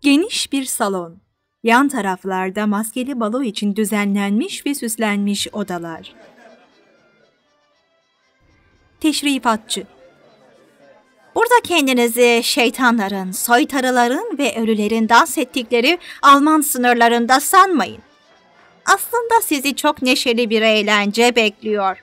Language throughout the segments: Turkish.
Geniş bir salon. Yan taraflarda maskeli balo için düzenlenmiş ve süslenmiş odalar. Teşrifatçı Burada kendinizi şeytanların, soytarıların ve ölülerin dans ettikleri Alman sınırlarında sanmayın. Aslında sizi çok neşeli bir eğlence bekliyor.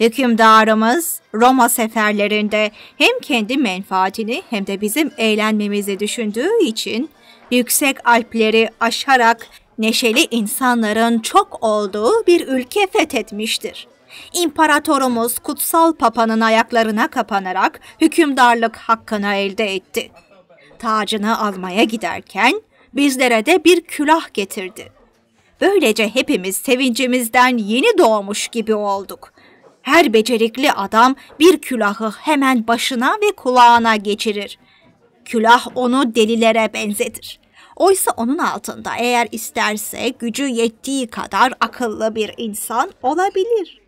Hükümdarımız Roma seferlerinde hem kendi menfaatini hem de bizim eğlenmemizi düşündüğü için yüksek alpleri aşarak neşeli insanların çok olduğu bir ülke fethetmiştir. İmparatorumuz kutsal papanın ayaklarına kapanarak hükümdarlık hakkını elde etti. Tacını almaya giderken bizlere de bir külah getirdi. Böylece hepimiz sevincimizden yeni doğmuş gibi olduk. Her becerikli adam bir külahı hemen başına ve kulağına geçirir. Külah onu delilere benzetir. Oysa onun altında eğer isterse gücü yettiği kadar akıllı bir insan olabilir.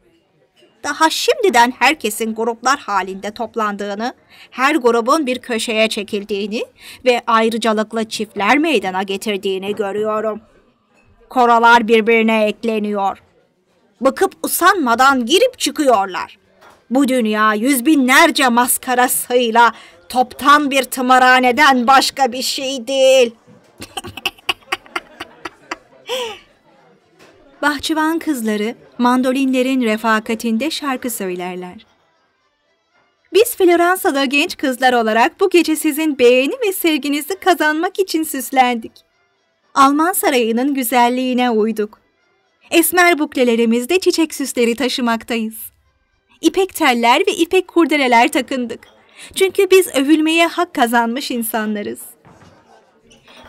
Daha şimdiden herkesin gruplar halinde toplandığını, her grubun bir köşeye çekildiğini ve ayrıcalıklı çiftler meydana getirdiğini görüyorum. Koralar birbirine ekleniyor.'' bakıp usanmadan girip çıkıyorlar. Bu dünya yüz binlerce maskara sayıyla toptan bir tımarhaneden başka bir şey değil. Bahçıvan kızları mandolinlerin refakatinde şarkı söylerler. Biz Floransa'da genç kızlar olarak bu gece sizin beğeni ve sevginizi kazanmak için süslendik. Alman sarayının güzelliğine uyduk. Esmer buklelerimizde çiçek süsleri taşımaktayız. İpek teller ve ipek kurdeleler takındık. Çünkü biz övülmeye hak kazanmış insanlarız.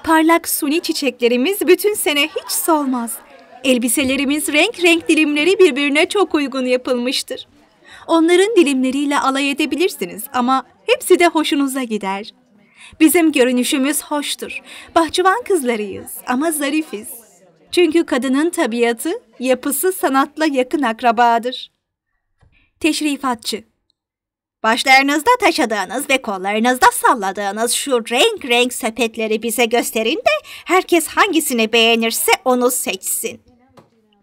Parlak suni çiçeklerimiz bütün sene hiç solmaz. Elbiselerimiz renk renk dilimleri birbirine çok uygun yapılmıştır. Onların dilimleriyle alay edebilirsiniz ama hepsi de hoşunuza gider. Bizim görünüşümüz hoştur. Bahçıvan kızlarıyız ama zarifiz. Çünkü kadının tabiatı, yapısı sanatla yakın akrabadır. Teşrifatçı Başlarınızda taşıdığınız ve kollarınızda salladığınız şu renk renk sepetleri bize gösterin de herkes hangisini beğenirse onu seçsin.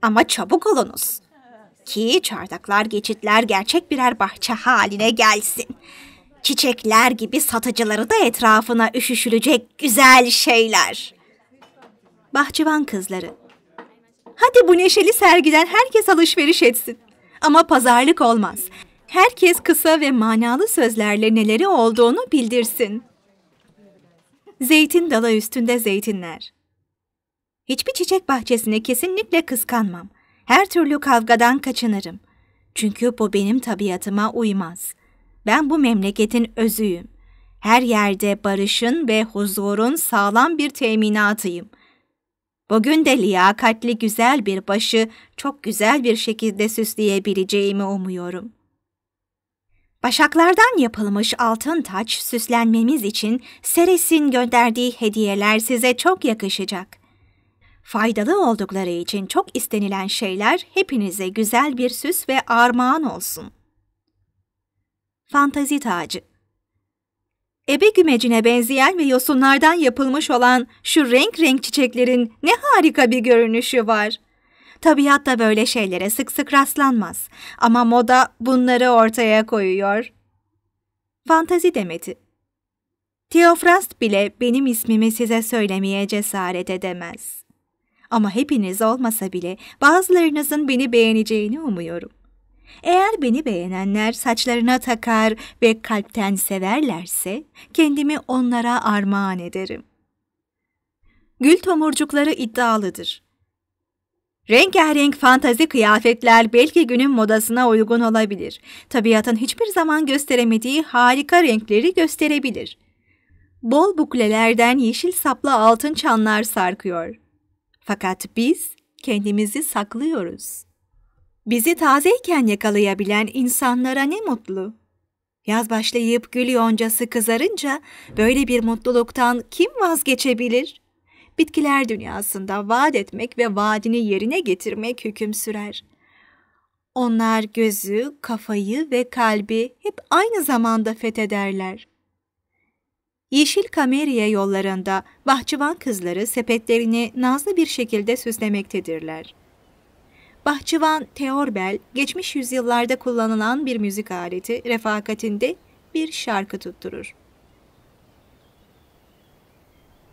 Ama çabuk olunuz. Ki çardaklar, geçitler gerçek birer bahçe haline gelsin. Çiçekler gibi satıcıları da etrafına üşüşülecek güzel şeyler. Bahçıvan kızları Hadi bu neşeli sergiden herkes alışveriş etsin. Ama pazarlık olmaz. Herkes kısa ve manalı sözlerle neleri olduğunu bildirsin. Zeytin dala üstünde zeytinler. Hiçbir çiçek bahçesine kesinlikle kıskanmam. Her türlü kavgadan kaçınırım. Çünkü bu benim tabiatıma uymaz. Ben bu memleketin özüyüm. Her yerde barışın ve huzurun sağlam bir teminatıyım. Bugün de liyakatli güzel bir başı çok güzel bir şekilde süsleyebileceğimi umuyorum. Başaklardan yapılmış altın taç süslenmemiz için Seres'in gönderdiği hediyeler size çok yakışacak. Faydalı oldukları için çok istenilen şeyler hepinize güzel bir süs ve armağan olsun. Fantazi Tacı ebe gümecine benzeyen ve yosunlardan yapılmış olan şu renk renk çiçeklerin ne harika bir görünüşü var. Tabiatta böyle şeylere sık sık rastlanmaz ama moda bunları ortaya koyuyor. Fantazi demedi. Teofrast bile benim ismimi size söylemeye cesaret edemez. Ama hepiniz olmasa bile bazılarınızın beni beğeneceğini umuyorum. Eğer beni beğenenler saçlarına takar ve kalpten severlerse kendimi onlara armağan ederim. Gül tomurcukları iddialıdır. Rengarenk fantazi kıyafetler belki günün modasına uygun olabilir. Tabiatın hiçbir zaman gösteremediği harika renkleri gösterebilir. Bol buklelerden yeşil saplı altın çanlar sarkıyor. Fakat biz kendimizi saklıyoruz.'' Bizi tazeyken yakalayabilen insanlara ne mutlu. Yaz başlayıp gül yoncası kızarınca böyle bir mutluluktan kim vazgeçebilir? Bitkiler dünyasında vaat etmek ve vaadini yerine getirmek hüküm sürer. Onlar gözü, kafayı ve kalbi hep aynı zamanda fethederler. Yeşil kameriye yollarında bahçıvan kızları sepetlerini nazlı bir şekilde süslemektedirler. Bahçıvan teorbel, geçmiş yüzyıllarda kullanılan bir müzik aleti, refakatinde bir şarkı tutturur.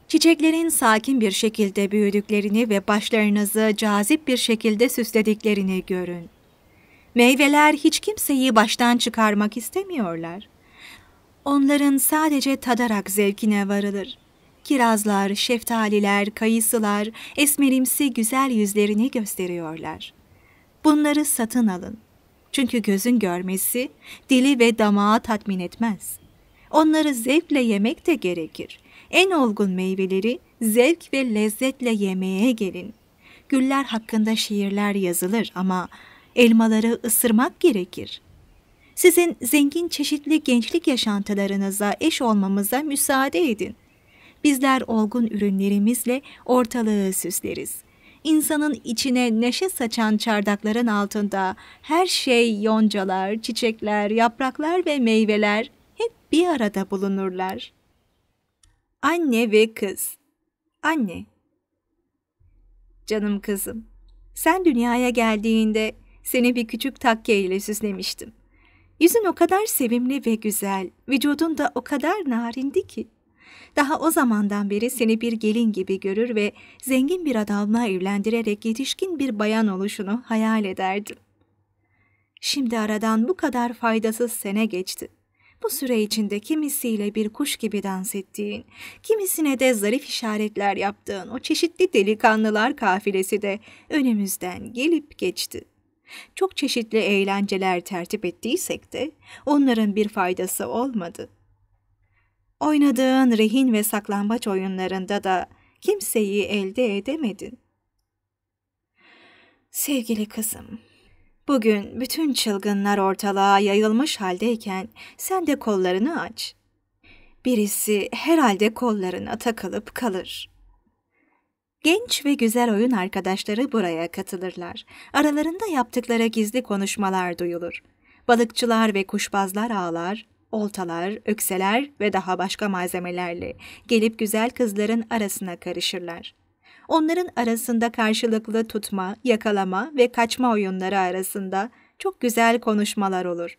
Çiçeklerin sakin bir şekilde büyüdüklerini ve başlarınızı cazip bir şekilde süslediklerini görün. Meyveler hiç kimseyi baştan çıkarmak istemiyorlar. Onların sadece tadarak zevkine varılır. Kirazlar, şeftaliler, kayısılar esmerimsi güzel yüzlerini gösteriyorlar. Bunları satın alın. Çünkü gözün görmesi dili ve damağı tatmin etmez. Onları zevkle yemek de gerekir. En olgun meyveleri zevk ve lezzetle yemeye gelin. Güller hakkında şiirler yazılır ama elmaları ısırmak gerekir. Sizin zengin çeşitli gençlik yaşantılarınıza eş olmamıza müsaade edin. Bizler olgun ürünlerimizle ortalığı süsleriz insanın içine neşe saçan çardakların altında her şey yoncalar, çiçekler, yapraklar ve meyveler hep bir arada bulunurlar. Anne ve kız. Anne. Canım kızım, sen dünyaya geldiğinde seni bir küçük takke ile süslemiştim. Yüzün o kadar sevimli ve güzel, vücudun da o kadar narindi ki. Daha o zamandan beri seni bir gelin gibi görür ve zengin bir adamla evlendirerek yetişkin bir bayan oluşunu hayal ederdim. Şimdi aradan bu kadar faydasız sene geçti. Bu süre içinde kimisiyle bir kuş gibi dans ettiğin, kimisine de zarif işaretler yaptığın o çeşitli delikanlılar kafilesi de önümüzden gelip geçti. Çok çeşitli eğlenceler tertip ettiysek de onların bir faydası olmadı. Oynadığın rehin ve saklambaç oyunlarında da kimseyi elde edemedin. Sevgili kızım, bugün bütün çılgınlar ortalığa yayılmış haldeyken sen de kollarını aç. Birisi herhalde kollarına takılıp kalır.'' Genç ve güzel oyun arkadaşları buraya katılırlar. Aralarında yaptıkları gizli konuşmalar duyulur. Balıkçılar ve kuşbazlar ağlar, oltalar, ökseler ve daha başka malzemelerle gelip güzel kızların arasına karışırlar. Onların arasında karşılıklı tutma, yakalama ve kaçma oyunları arasında çok güzel konuşmalar olur.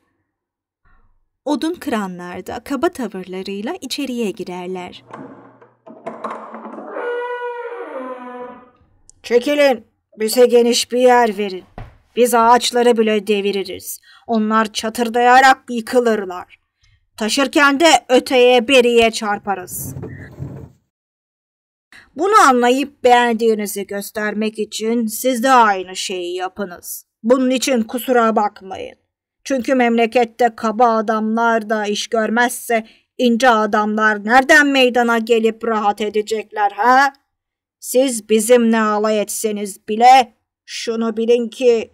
Odun kıranlar da kaba tavırlarıyla içeriye girerler. Çekilin, bize geniş bir yer verin. Biz ağaçları bile deviririz. Onlar çatırdayarak yıkılırlar. Taşırken de öteye beriye çarparız. Bunu anlayıp beğendiğinizi göstermek için siz de aynı şeyi yapınız. Bunun için kusura bakmayın. Çünkü memlekette kaba adamlar da iş görmezse ince adamlar nereden meydana gelip rahat edecekler ha? Siz bizimle alay etseniz bile şunu bilin ki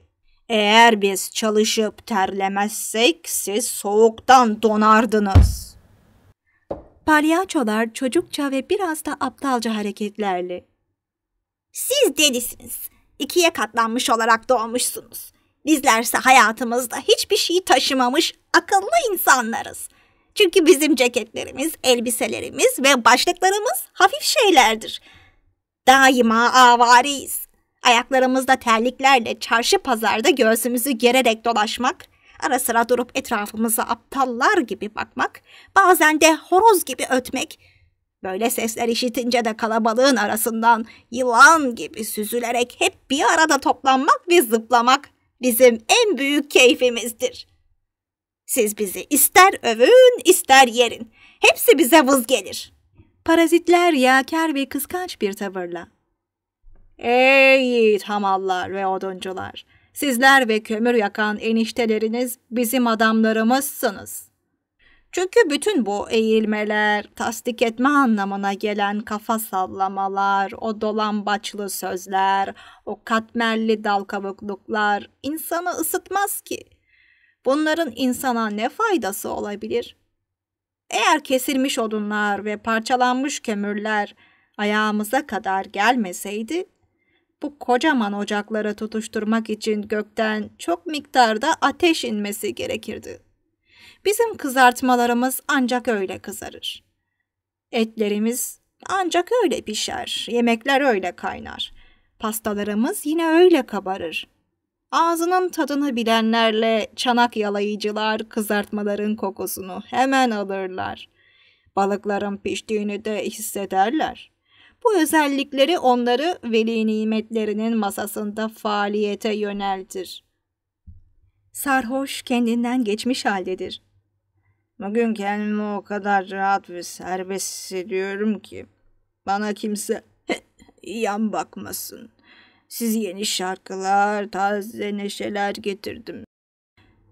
eğer biz çalışıp terlemezsek siz soğuktan donardınız. Palyaçolar çocukça ve biraz da aptalca hareketlerle. Siz delisiniz. İkiye katlanmış olarak doğmuşsunuz. Bizlerse hayatımızda hiçbir şey taşımamış akıllı insanlarız. Çünkü bizim ceketlerimiz, elbiselerimiz ve başlıklarımız hafif şeylerdir. Daima avariyiz. Ayaklarımızda terliklerle çarşı pazarda göğsümüzü gererek dolaşmak, ara sıra durup etrafımıza aptallar gibi bakmak, bazen de horoz gibi ötmek, böyle sesler işitince de kalabalığın arasından yılan gibi süzülerek hep bir arada toplanmak ve zıplamak bizim en büyük keyfimizdir. Siz bizi ister övün ister yerin. Hepsi bize vız gelir. Parazitler yakar ve kıskanç bir tavırla Ey yiğit hamallar ve oduncular! Sizler ve kömür yakan enişteleriniz bizim adamlarımızsınız. Çünkü bütün bu eğilmeler, tasdik etme anlamına gelen kafa sallamalar, o dolambaçlı sözler, o katmerli dal kabukluklar insanı ısıtmaz ki. Bunların insana ne faydası olabilir? Eğer kesilmiş odunlar ve parçalanmış kömürler ayağımıza kadar gelmeseydi bu kocaman ocaklara tutuşturmak için gökten çok miktarda ateş inmesi gerekirdi. Bizim kızartmalarımız ancak öyle kızarır. Etlerimiz ancak öyle pişer, yemekler öyle kaynar. Pastalarımız yine öyle kabarır. Ağzının tadını bilenlerle çanak yalayıcılar kızartmaların kokusunu hemen alırlar. Balıkların piştiğini de hissederler.'' Bu özellikleri onları veli nimetlerinin masasında faaliyete yöneltir. Sarhoş kendinden geçmiş haldedir. Bugün kendimi o kadar rahat ve serbest hissediyorum ki bana kimse yan bakmasın. Siz yeni şarkılar, taze neşeler getirdim.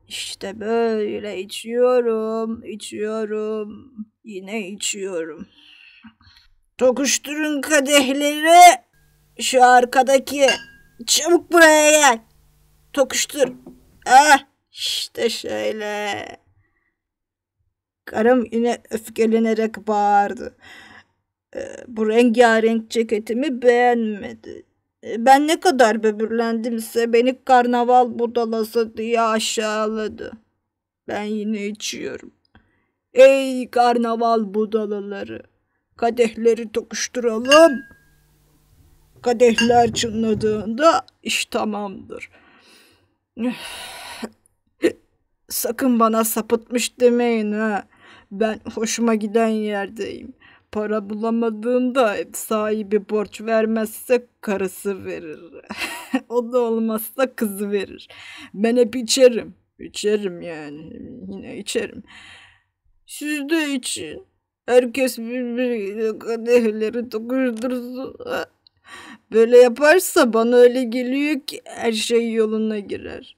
İşte böyle içiyorum, içiyorum, yine içiyorum.'' Tokuşturun kadehleri. Şu arkadaki. Çabuk buraya gel. Tokuştur. Ah işte şöyle. Karım yine öfkelenerek bağırdı. Ee, bu rengarenk ceketimi beğenmedi. Ee, ben ne kadar böbürlendimse beni karnaval budalası diye aşağıladı. Ben yine içiyorum. Ey karnaval budalaları kadehleri tokuşturalım. Kadehler çınladığında iş tamamdır. Sakın bana sapıtmış demeyin ha. Ben hoşuma giden yerdeyim. Para bulamadığımda sahibi borç vermezse karısı verir. o da olmazsa kızı verir. Ben hep içerim. İçerim yani. Yine içerim. Siz de için. Herkes birbirine kadehleri tokuştursun. Böyle yaparsa bana öyle geliyor ki her şey yoluna girer.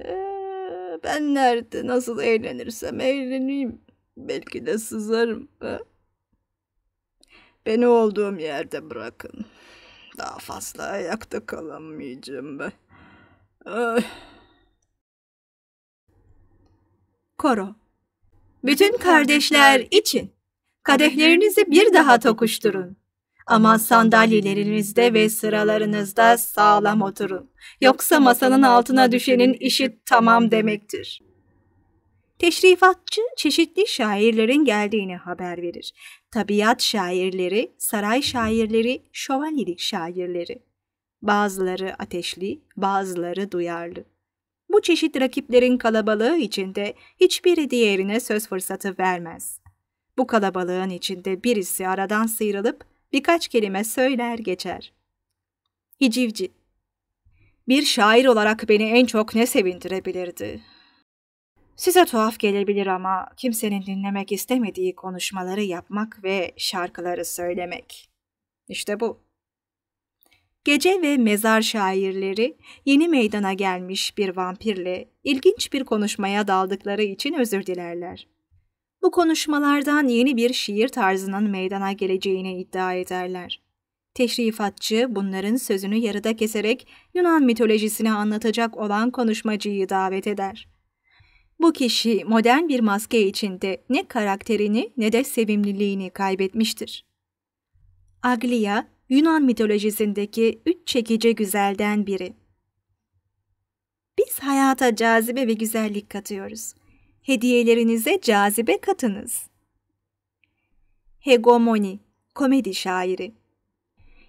Ee, ben nerede nasıl eğlenirsem eğleneyim. Belki de sızarım. Ha? Beni olduğum yerde bırakın. Daha fazla ayakta kalamayacağım ben. Ay. Koro bütün kardeşler için kadehlerinizi bir daha tokuşturun. Ama sandalyelerinizde ve sıralarınızda sağlam oturun. Yoksa masanın altına düşenin işi tamam demektir. Teşrifatçı çeşitli şairlerin geldiğini haber verir. Tabiat şairleri, saray şairleri, şövalyelik şairleri. Bazıları ateşli, bazıları duyarlı. Bu çeşit rakiplerin kalabalığı içinde hiçbiri diğerine söz fırsatı vermez. Bu kalabalığın içinde birisi aradan sıyrılıp birkaç kelime söyler geçer. Hicivci Bir şair olarak beni en çok ne sevindirebilirdi? Size tuhaf gelebilir ama kimsenin dinlemek istemediği konuşmaları yapmak ve şarkıları söylemek. İşte bu. Gece ve mezar şairleri yeni meydana gelmiş bir vampirle ilginç bir konuşmaya daldıkları için özür dilerler. Bu konuşmalardan yeni bir şiir tarzının meydana geleceğini iddia ederler. Teşrifatçı bunların sözünü yarıda keserek Yunan mitolojisini anlatacak olan konuşmacıyı davet eder. Bu kişi modern bir maske içinde ne karakterini ne de sevimliliğini kaybetmiştir. Aglia, Yunan mitolojisindeki üç çekici güzelden biri. Biz hayata cazibe ve güzellik katıyoruz. Hediyelerinize cazibe katınız. Hegemoni, komedi şairi.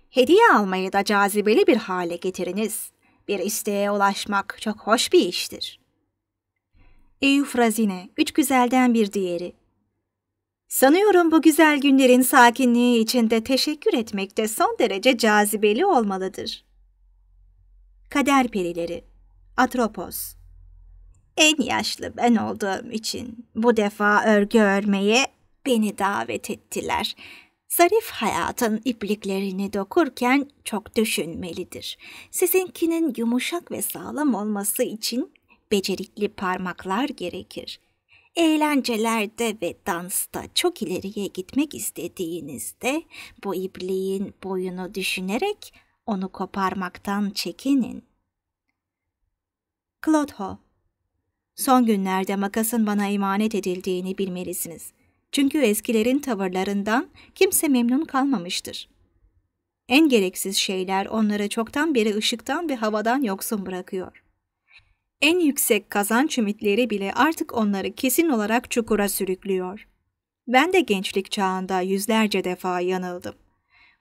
Hediye almayı da cazibeli bir hale getiriniz. Bir isteğe ulaşmak çok hoş bir iştir. Eufrazine, üç güzelden bir diğeri. Sanıyorum bu güzel günlerin sakinliği içinde teşekkür etmek de son derece cazibeli olmalıdır. Kader perileri Atropos En yaşlı ben olduğum için bu defa örgü örmeye beni davet ettiler. Zarif hayatın ipliklerini dokurken çok düşünmelidir. Sizinkinin yumuşak ve sağlam olması için becerikli parmaklar gerekir.'' eğlencelerde ve dansta çok ileriye gitmek istediğinizde bu ipliğin boyunu düşünerek onu koparmaktan çekinin. Klodho Son günlerde makasın bana emanet edildiğini bilmelisiniz. Çünkü eskilerin tavırlarından kimse memnun kalmamıştır. En gereksiz şeyler onları çoktan beri ışıktan ve havadan yoksun bırakıyor en yüksek kazanç ümitleri bile artık onları kesin olarak çukura sürüklüyor. Ben de gençlik çağında yüzlerce defa yanıldım.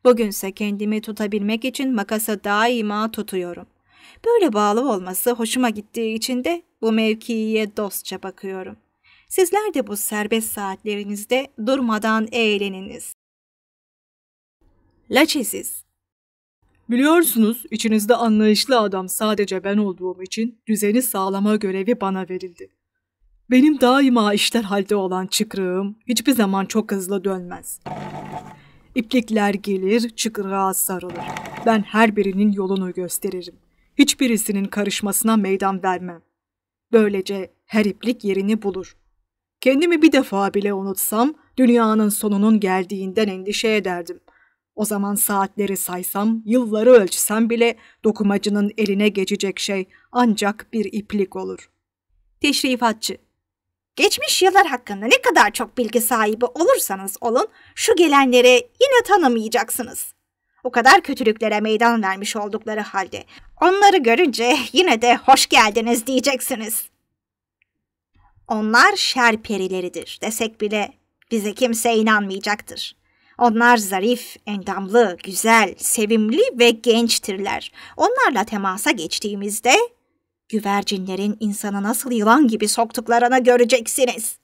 Bugünse kendimi tutabilmek için makasa daima tutuyorum. Böyle bağlı olması hoşuma gittiği için de bu mevkiye dostça bakıyorum. Sizler de bu serbest saatlerinizde durmadan eğleniniz. Laçesiz Biliyorsunuz içinizde anlayışlı adam sadece ben olduğum için düzeni sağlama görevi bana verildi. Benim daima işler halde olan çıkrığım hiçbir zaman çok hızlı dönmez. İplikler gelir, çıkrığa sarılır. Ben her birinin yolunu gösteririm. Hiçbirisinin karışmasına meydan vermem. Böylece her iplik yerini bulur. Kendimi bir defa bile unutsam dünyanın sonunun geldiğinden endişe ederdim. O zaman saatleri saysam, yılları ölçsem bile dokumacının eline geçecek şey ancak bir iplik olur. Teşrifatçı Geçmiş yıllar hakkında ne kadar çok bilgi sahibi olursanız olun, şu gelenlere yine tanımayacaksınız. O kadar kötülüklere meydan vermiş oldukları halde onları görünce yine de hoş geldiniz diyeceksiniz. Onlar şer perileridir desek bile bize kimse inanmayacaktır. Onlar zarif, endamlı, güzel, sevimli ve gençtirler. Onlarla temasa geçtiğimizde güvercinlerin insanı nasıl yılan gibi soktuklarını göreceksiniz.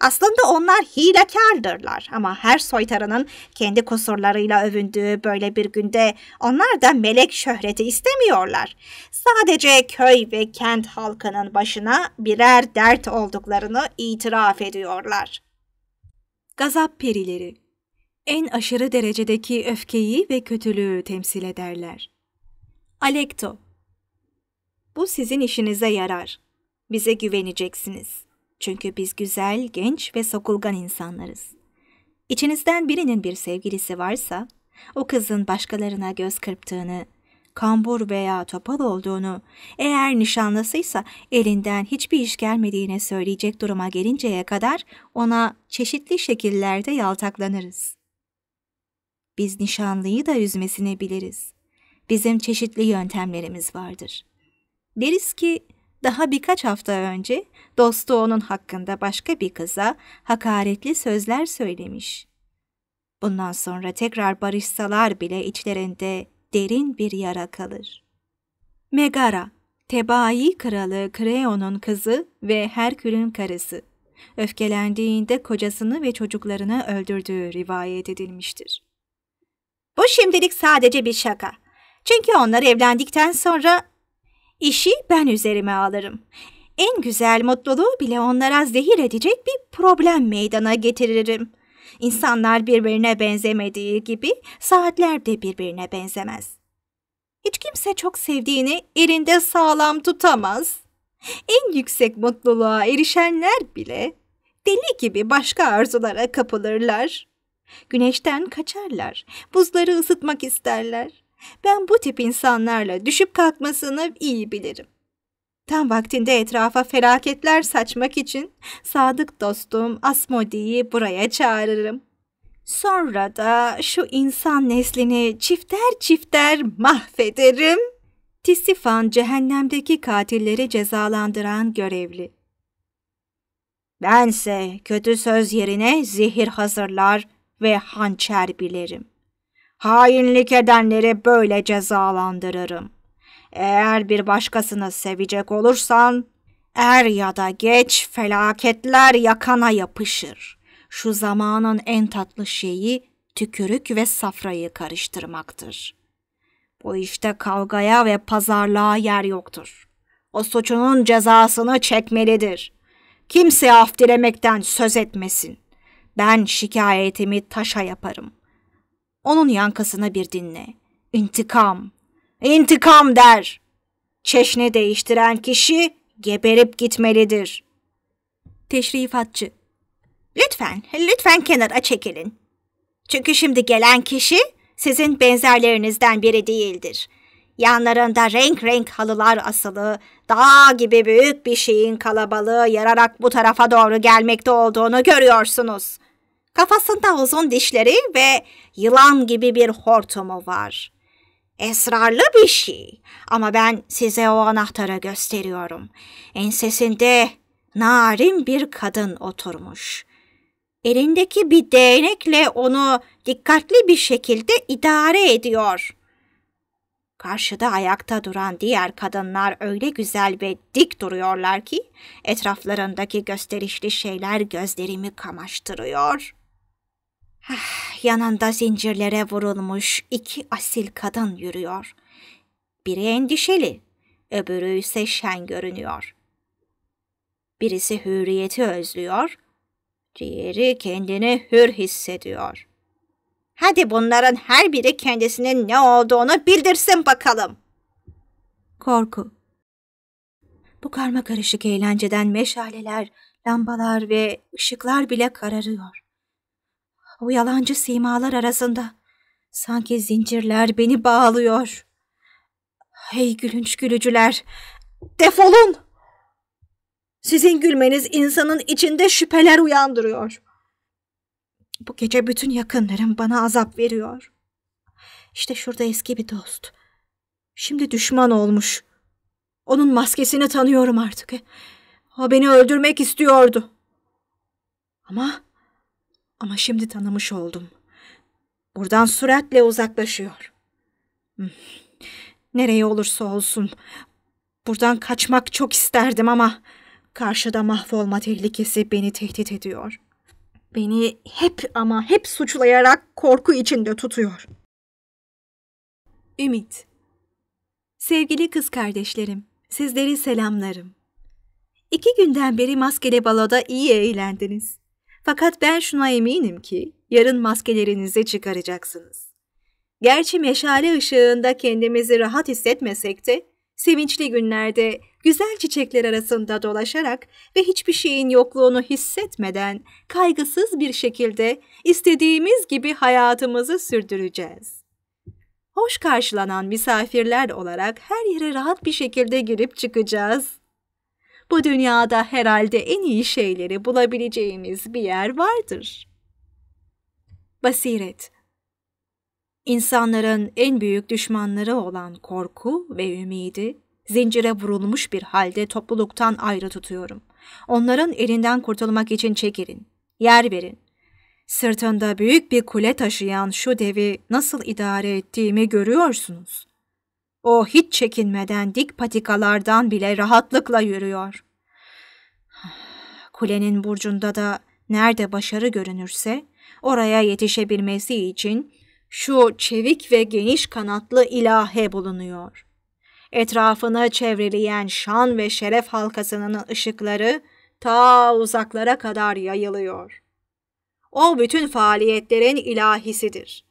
Aslında onlar hilekardırlar ama her soytarının kendi kusurlarıyla övündüğü böyle bir günde onlar da melek şöhreti istemiyorlar. Sadece köy ve kent halkının başına birer dert olduklarını itiraf ediyorlar. Gazap perileri en aşırı derecedeki öfkeyi ve kötülüğü temsil ederler. Alekto Bu sizin işinize yarar. Bize güveneceksiniz. Çünkü biz güzel, genç ve sokulgan insanlarız. İçinizden birinin bir sevgilisi varsa, o kızın başkalarına göz kırptığını, kambur veya topal olduğunu, eğer nişanlısıysa elinden hiçbir iş gelmediğine söyleyecek duruma gelinceye kadar ona çeşitli şekillerde yaltaklanırız biz nişanlıyı da üzmesine biliriz. Bizim çeşitli yöntemlerimiz vardır. Deriz ki daha birkaç hafta önce dostu onun hakkında başka bir kıza hakaretli sözler söylemiş. Bundan sonra tekrar barışsalar bile içlerinde derin bir yara kalır. Megara, Tebai kralı Kreon'un kızı ve Herkül'ün karısı öfkelendiğinde kocasını ve çocuklarını öldürdüğü rivayet edilmiştir. Bu şimdilik sadece bir şaka. Çünkü onlar evlendikten sonra işi ben üzerime alırım. En güzel mutluluğu bile onlara zehir edecek bir problem meydana getiririm. İnsanlar birbirine benzemediği gibi saatler de birbirine benzemez. Hiç kimse çok sevdiğini elinde sağlam tutamaz. En yüksek mutluluğa erişenler bile deli gibi başka arzulara kapılırlar.'' Güneşten kaçarlar. Buzları ısıtmak isterler. Ben bu tip insanlarla düşüp kalkmasını iyi bilirim. Tam vaktinde etrafa felaketler saçmak için sadık dostum Asmodi'yi buraya çağırırım. Sonra da şu insan neslini çifter çifter mahvederim. Tisifan cehennemdeki katilleri cezalandıran görevli. Bense kötü söz yerine zehir hazırlar, ve hançer bilerim. Hainlik edenleri böyle cezalandırırım. Eğer bir başkasını sevecek olursan, er ya da geç felaketler yakana yapışır. Şu zamanın en tatlı şeyi tükürük ve safrayı karıştırmaktır. Bu işte kavgaya ve pazarlığa yer yoktur. O suçunun cezasını çekmelidir. Kimse af dilemekten söz etmesin. Ben şikayetimi taşa yaparım. Onun yankasını bir dinle. İntikam. İntikam der. Çeşni değiştiren kişi geberip gitmelidir. Teşrifatçı. Lütfen, lütfen kenara çekilin. Çünkü şimdi gelen kişi sizin benzerlerinizden biri değildir. Yanlarında renk renk halılar asılı, dağ gibi büyük bir şeyin kalabalığı yararak bu tarafa doğru gelmekte olduğunu görüyorsunuz. Kafasında uzun dişleri ve yılan gibi bir hortumu var. Esrarlı bir şey ama ben size o anahtarı gösteriyorum. Ensesinde narin bir kadın oturmuş. Elindeki bir değnekle onu dikkatli bir şekilde idare ediyor.'' Karşıda ayakta duran diğer kadınlar öyle güzel ve dik duruyorlar ki etraflarındaki gösterişli şeyler gözlerimi kamaştırıyor. Ah, yanında zincirlere vurulmuş iki asil kadın yürüyor. Biri endişeli, öbürü ise şen görünüyor. Birisi hürriyeti özlüyor, diğeri kendini hür hissediyor. Hadi bunların her biri kendisinin ne olduğunu bildirsin bakalım. Korku Bu karma karışık eğlenceden meşaleler, lambalar ve ışıklar bile kararıyor. O yalancı simalar arasında. Sanki zincirler beni bağlıyor. Hey gülünç gülücüler! Defolun! Sizin gülmeniz insanın içinde şüpheler uyandırıyor. Bu gece bütün yakınlarım bana azap veriyor. İşte şurada eski bir dost. Şimdi düşman olmuş. Onun maskesini tanıyorum artık. O beni öldürmek istiyordu. Ama ama şimdi tanımış oldum. Buradan süratle uzaklaşıyor. Hmm. Nereye olursa olsun. Buradan kaçmak çok isterdim ama karşıda mahvolma tehlikesi beni tehdit ediyor. Beni hep ama hep suçlayarak korku içinde tutuyor. Ümit Sevgili kız kardeşlerim, sizleri selamlarım. İki günden beri maskeli baloda iyi eğlendiniz. Fakat ben şuna eminim ki yarın maskelerinizi çıkaracaksınız. Gerçi meşale ışığında kendimizi rahat hissetmesek de sevinçli günlerde güzel çiçekler arasında dolaşarak ve hiçbir şeyin yokluğunu hissetmeden kaygısız bir şekilde istediğimiz gibi hayatımızı sürdüreceğiz. Hoş karşılanan misafirler olarak her yere rahat bir şekilde girip çıkacağız. Bu dünyada herhalde en iyi şeyleri bulabileceğimiz bir yer vardır. Basiret İnsanların en büyük düşmanları olan korku ve ümidi zincire vurulmuş bir halde topluluktan ayrı tutuyorum. Onların elinden kurtulmak için çekirin, yer verin. Sırtında büyük bir kule taşıyan şu devi nasıl idare ettiğimi görüyorsunuz. O hiç çekinmeden dik patikalardan bile rahatlıkla yürüyor. Kulenin burcunda da nerede başarı görünürse oraya yetişebilmesi için şu çevik ve geniş kanatlı ilahe bulunuyor. Etrafını çevreleyen şan ve şeref halkasının ışıkları ta uzaklara kadar yayılıyor. O bütün faaliyetlerin ilahisidir.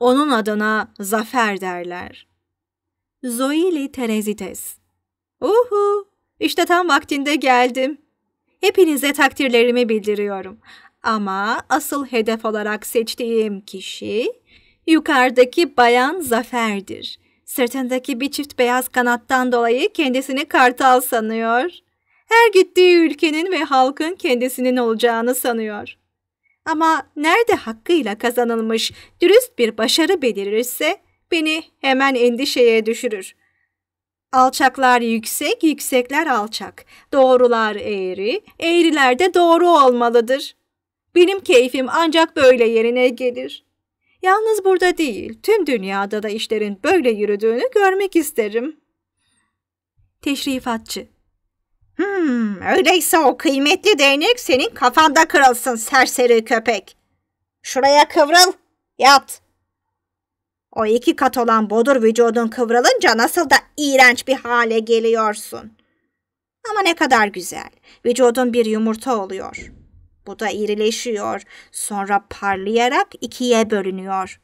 Onun adına zafer derler. Zoe Terezites. Uhu! İşte tam vaktinde geldim. Hepinize takdirlerimi bildiriyorum. Ama asıl hedef olarak seçtiğim kişi yukarıdaki bayan Zafer'dir. Sırtındaki bir çift beyaz kanattan dolayı kendisini kartal sanıyor. Her gittiği ülkenin ve halkın kendisinin olacağını sanıyor. Ama nerede hakkıyla kazanılmış dürüst bir başarı belirirse beni hemen endişeye düşürür. Alçaklar yüksek, yüksekler alçak. Doğrular eğri, eğriler de doğru olmalıdır. Benim keyfim ancak böyle yerine gelir. Yalnız burada değil, tüm dünyada da işlerin böyle yürüdüğünü görmek isterim. Teşrifatçı Hmm, öyleyse o kıymetli değnek senin kafanda kırılsın serseri köpek. Şuraya kıvrıl, yat. O iki kat olan bodur vücudun kıvrılınca nasıl da iğrenç bir hale geliyorsun. Ama ne kadar güzel. Vücudun bir yumurta oluyor. Bu da irileşiyor. Sonra parlayarak ikiye bölünüyor.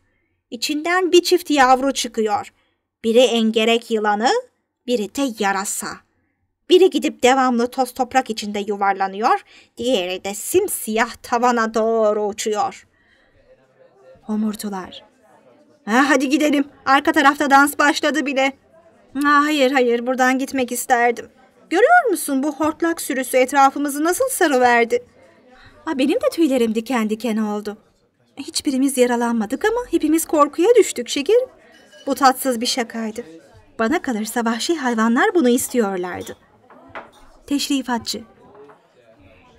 İçinden bir çift yavru çıkıyor. Biri engerek yılanı, biri de yarasa. Biri gidip devamlı toz toprak içinde yuvarlanıyor, diğeri de simsiyah tavana doğru uçuyor. Homurtular Ha, hadi gidelim. Arka tarafta dans başladı bile. Ha, hayır hayır buradan gitmek isterdim. Görüyor musun bu hortlak sürüsü etrafımızı nasıl sarıverdi? Ha, benim de tüylerim diken diken oldu. Hiçbirimiz yaralanmadık ama hepimiz korkuya düştük şeker. Bu tatsız bir şakaydı. Bana kalırsa vahşi hayvanlar bunu istiyorlardı. Teşrifatçı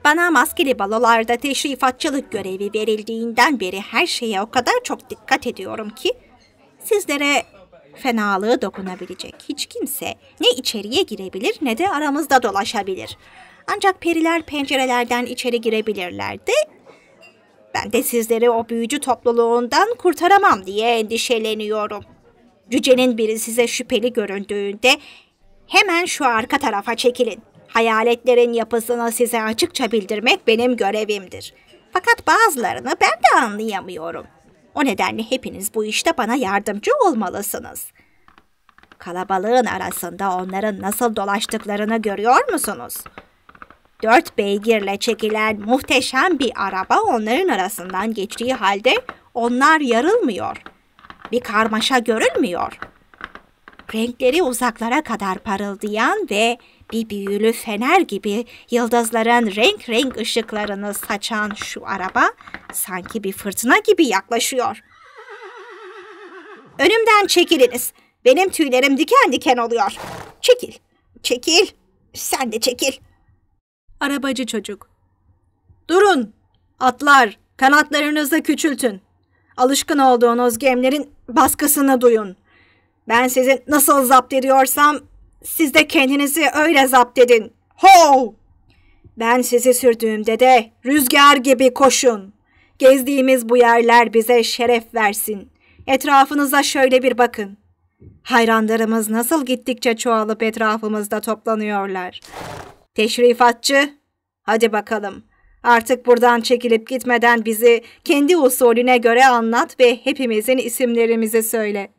bana maskeli balolarda teşrifatçılık görevi verildiğinden beri her şeye o kadar çok dikkat ediyorum ki sizlere fenalığı dokunabilecek hiç kimse ne içeriye girebilir ne de aramızda dolaşabilir. Ancak periler pencerelerden içeri girebilirlerdi. ben de sizleri o büyücü topluluğundan kurtaramam diye endişeleniyorum. Cücenin biri size şüpheli göründüğünde hemen şu arka tarafa çekilin. Hayaletlerin yapısını size açıkça bildirmek benim görevimdir. Fakat bazılarını ben de anlayamıyorum. O nedenle hepiniz bu işte bana yardımcı olmalısınız. Kalabalığın arasında onların nasıl dolaştıklarını görüyor musunuz? Dört beygirle çekilen muhteşem bir araba onların arasından geçtiği halde onlar yarılmıyor. Bir karmaşa görülmüyor.'' renkleri uzaklara kadar parıldayan ve bir büyülü fener gibi yıldızların renk renk ışıklarını saçan şu araba sanki bir fırtına gibi yaklaşıyor. Önümden çekiliniz. Benim tüylerim diken diken oluyor. Çekil, çekil, sen de çekil. Arabacı çocuk. Durun, atlar, kanatlarınızı küçültün. Alışkın olduğunuz gemlerin baskısını duyun.'' Ben sizi nasıl zapt ediyorsam siz de kendinizi öyle zapt edin. Ho! Ben sizi sürdüğümde de rüzgar gibi koşun. Gezdiğimiz bu yerler bize şeref versin. Etrafınıza şöyle bir bakın. Hayranlarımız nasıl gittikçe çoğalıp etrafımızda toplanıyorlar. Teşrifatçı, hadi bakalım. Artık buradan çekilip gitmeden bizi kendi usulüne göre anlat ve hepimizin isimlerimizi söyle.''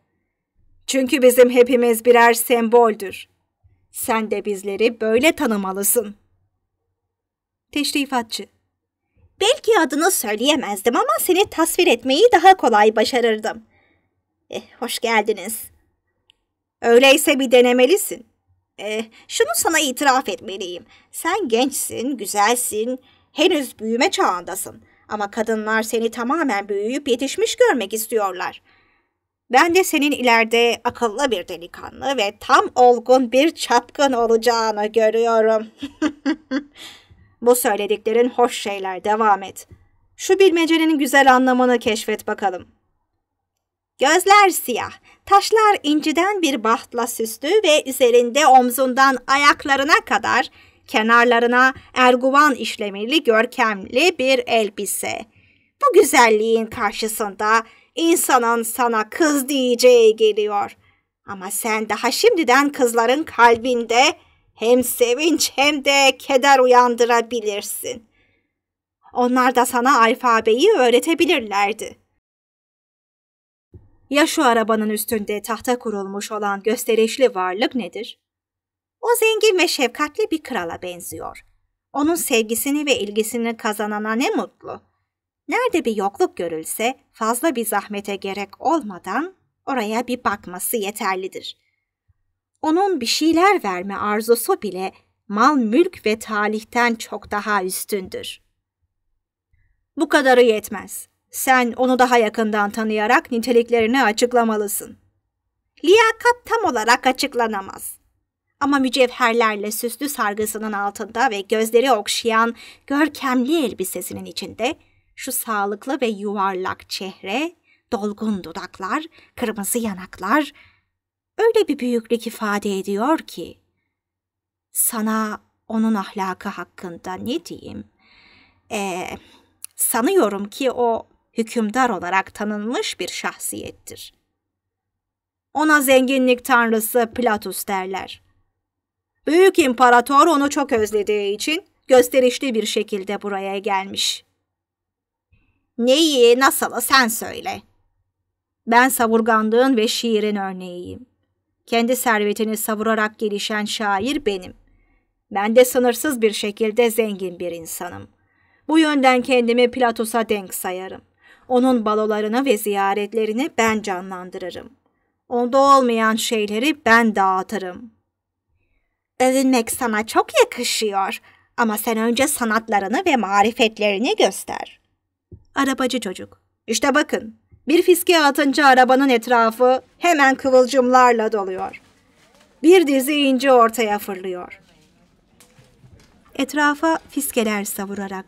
Çünkü bizim hepimiz birer semboldür. Sen de bizleri böyle tanımalısın. Teşrifatçı. Belki adını söyleyemezdim ama seni tasvir etmeyi daha kolay başarırdım. Eh, hoş geldiniz. Öyleyse bir denemelisin. Eh, şunu sana itiraf etmeliyim. Sen gençsin, güzelsin, henüz büyüme çağındasın. Ama kadınlar seni tamamen büyüyüp yetişmiş görmek istiyorlar.'' Ben de senin ileride akıllı bir delikanlı ve tam olgun bir çapkın olacağını görüyorum. Bu söylediklerin hoş şeyler devam et. Şu bilmecenin güzel anlamını keşfet bakalım. Gözler siyah, taşlar inciden bir bahtla süslü ve üzerinde omzundan ayaklarına kadar kenarlarına erguvan işlemeli görkemli bir elbise. Bu güzelliğin karşısında insanın sana kız diyeceği geliyor. Ama sen daha şimdiden kızların kalbinde hem sevinç hem de keder uyandırabilirsin. Onlar da sana alfabeyi öğretebilirlerdi. Ya şu arabanın üstünde tahta kurulmuş olan gösterişli varlık nedir? O zengin ve şefkatli bir krala benziyor. Onun sevgisini ve ilgisini kazanana ne mutlu.'' nerede bir yokluk görülse fazla bir zahmete gerek olmadan oraya bir bakması yeterlidir. Onun bir şeyler verme arzusu bile mal mülk ve talihten çok daha üstündür. Bu kadarı yetmez. Sen onu daha yakından tanıyarak niteliklerini açıklamalısın. Liyakat tam olarak açıklanamaz. Ama mücevherlerle süslü sargısının altında ve gözleri okşayan görkemli elbisesinin içinde şu sağlıklı ve yuvarlak çehre, dolgun dudaklar, kırmızı yanaklar öyle bir büyüklük ifade ediyor ki. Sana onun ahlakı hakkında ne diyeyim? Ee, sanıyorum ki o hükümdar olarak tanınmış bir şahsiyettir. Ona zenginlik tanrısı Platus derler. Büyük imparator onu çok özlediği için gösterişli bir şekilde buraya gelmiş. Neyi, nasılı sen söyle. Ben savurganlığın ve şiirin örneğiyim. Kendi servetini savurarak gelişen şair benim. Ben de sınırsız bir şekilde zengin bir insanım. Bu yönden kendimi Platos'a denk sayarım. Onun balolarını ve ziyaretlerini ben canlandırırım. Onda olmayan şeyleri ben dağıtırım. Övünmek sana çok yakışıyor ama sen önce sanatlarını ve marifetlerini göster. Arabacı çocuk. İşte bakın. Bir fiske atınca arabanın etrafı hemen kıvılcımlarla doluyor. Bir dizi inci ortaya fırlıyor. Etrafa fiskeler savurarak.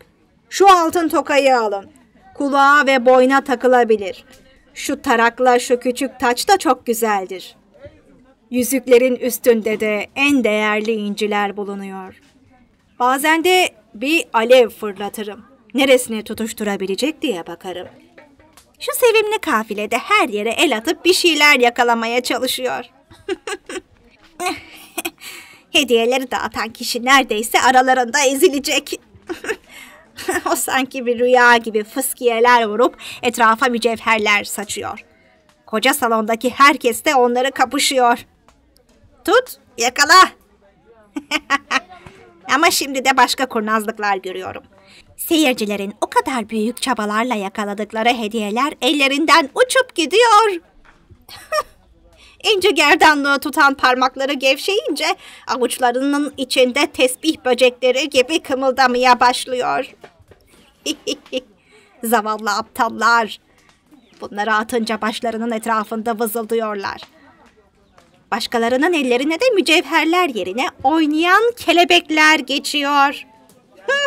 Şu altın tokayı alın. Kulağa ve boyna takılabilir. Şu tarakla şu küçük taç da çok güzeldir. Yüzüklerin üstünde de en değerli inciler bulunuyor. Bazen de bir alev fırlatırım neresini tutuşturabilecek diye bakarım. Şu sevimli kafilede her yere el atıp bir şeyler yakalamaya çalışıyor. Hediyeleri dağıtan kişi neredeyse aralarında ezilecek. o sanki bir rüya gibi fıskiyeler vurup etrafa mücevherler saçıyor. Koca salondaki herkes de onları kapışıyor. Tut, yakala. Ama şimdi de başka kurnazlıklar görüyorum.'' Seyircilerin o kadar büyük çabalarla yakaladıkları hediyeler ellerinden uçup gidiyor. İnci gerdanlığı tutan parmakları gevşeyince avuçlarının içinde tesbih böcekleri gibi kımıldamaya başlıyor. Zavallı aptallar. Bunları atınca başlarının etrafında vızıldıyorlar. Başkalarının ellerine de mücevherler yerine oynayan kelebekler geçiyor.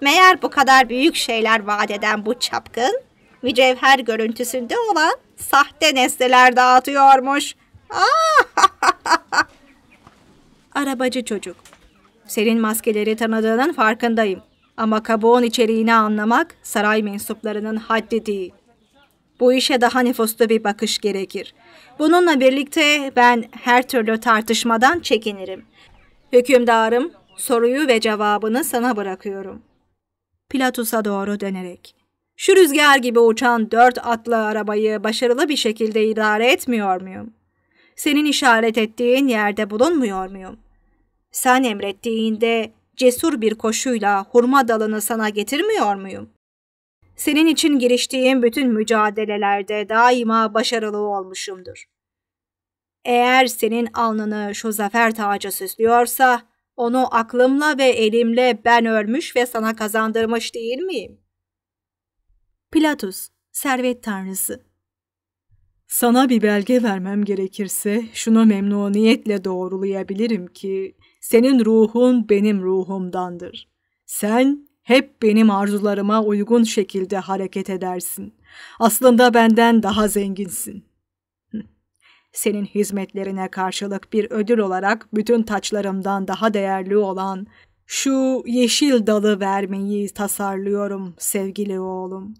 Meğer bu kadar büyük şeyler vaat eden bu çapkın, mücevher görüntüsünde olan sahte nesneler dağıtıyormuş. Ah! Arabacı çocuk. Senin maskeleri tanıdığının farkındayım. Ama kabuğun içeriğini anlamak saray mensuplarının haddi değil. Bu işe daha nüfuslu bir bakış gerekir. Bununla birlikte ben her türlü tartışmadan çekinirim. Hükümdarım, soruyu ve cevabını sana bırakıyorum.'' Platusa doğru dönerek. Şu rüzgar gibi uçan dört atlı arabayı başarılı bir şekilde idare etmiyor muyum? Senin işaret ettiğin yerde bulunmuyor muyum? Sen emrettiğinde cesur bir koşuyla hurma dalını sana getirmiyor muyum? Senin için giriştiğim bütün mücadelelerde daima başarılı olmuşumdur. Eğer senin alnını şu zafer tacı süslüyorsa, onu aklımla ve elimle ben örmüş ve sana kazandırmış değil miyim? Platus, servet tanrısı. Sana bir belge vermem gerekirse şunu memnuniyetle doğrulayabilirim ki senin ruhun benim ruhumdandır. Sen hep benim arzularıma uygun şekilde hareket edersin. Aslında benden daha zenginsin senin hizmetlerine karşılık bir ödül olarak bütün taçlarımdan daha değerli olan şu yeşil dalı vermeyi tasarlıyorum sevgili oğlum.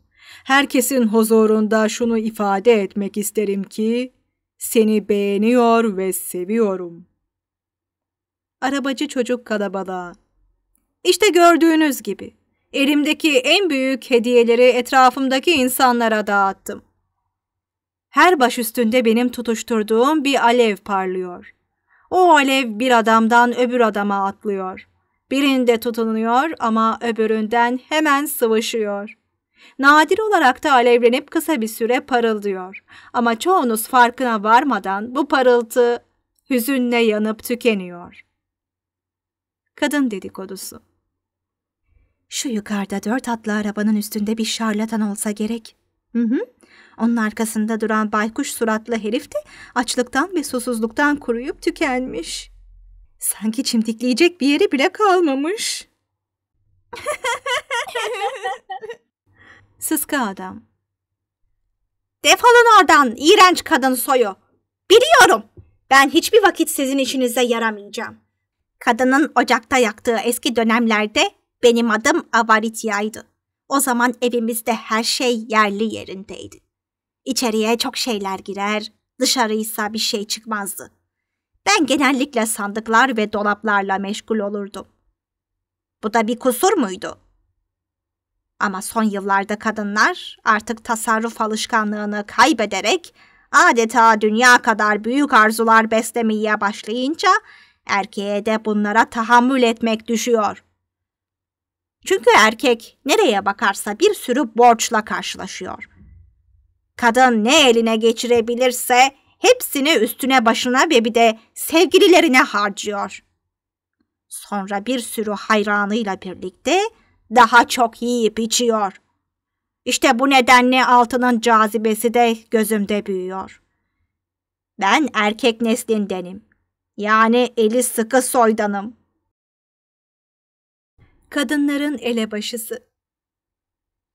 Herkesin huzurunda şunu ifade etmek isterim ki seni beğeniyor ve seviyorum. Arabacı çocuk kalabalığa. İşte gördüğünüz gibi elimdeki en büyük hediyeleri etrafımdaki insanlara dağıttım her baş üstünde benim tutuşturduğum bir alev parlıyor. O alev bir adamdan öbür adama atlıyor. Birinde tutunuyor ama öbüründen hemen sıvışıyor. Nadir olarak da alevlenip kısa bir süre parıldıyor. Ama çoğunuz farkına varmadan bu parıltı hüzünle yanıp tükeniyor. Kadın dedikodusu Şu yukarıda dört atlı arabanın üstünde bir şarlatan olsa gerek. Hı hı. Onun arkasında duran baykuş suratlı herif de açlıktan ve susuzluktan kuruyup tükenmiş. Sanki çimdikleyecek bir yeri bile kalmamış. Sıska adam. Defolun oradan iğrenç kadın soyu. Biliyorum. Ben hiçbir vakit sizin işinize yaramayacağım. Kadının ocakta yaktığı eski dönemlerde benim adım Avaritya'ydı. O zaman evimizde her şey yerli yerindeydi. İçeriye çok şeyler girer, dışarıysa bir şey çıkmazdı. Ben genellikle sandıklar ve dolaplarla meşgul olurdum. Bu da bir kusur muydu? Ama son yıllarda kadınlar artık tasarruf alışkanlığını kaybederek adeta dünya kadar büyük arzular beslemeye başlayınca erkeğe de bunlara tahammül etmek düşüyor. Çünkü erkek nereye bakarsa bir sürü borçla karşılaşıyor. Kadın ne eline geçirebilirse hepsini üstüne başına ve bir de sevgililerine harcıyor. Sonra bir sürü hayranıyla birlikte daha çok yiyip içiyor. İşte bu nedenle altının cazibesi de gözümde büyüyor. Ben erkek neslindenim. Yani eli sıkı soydanım. Kadınların elebaşısı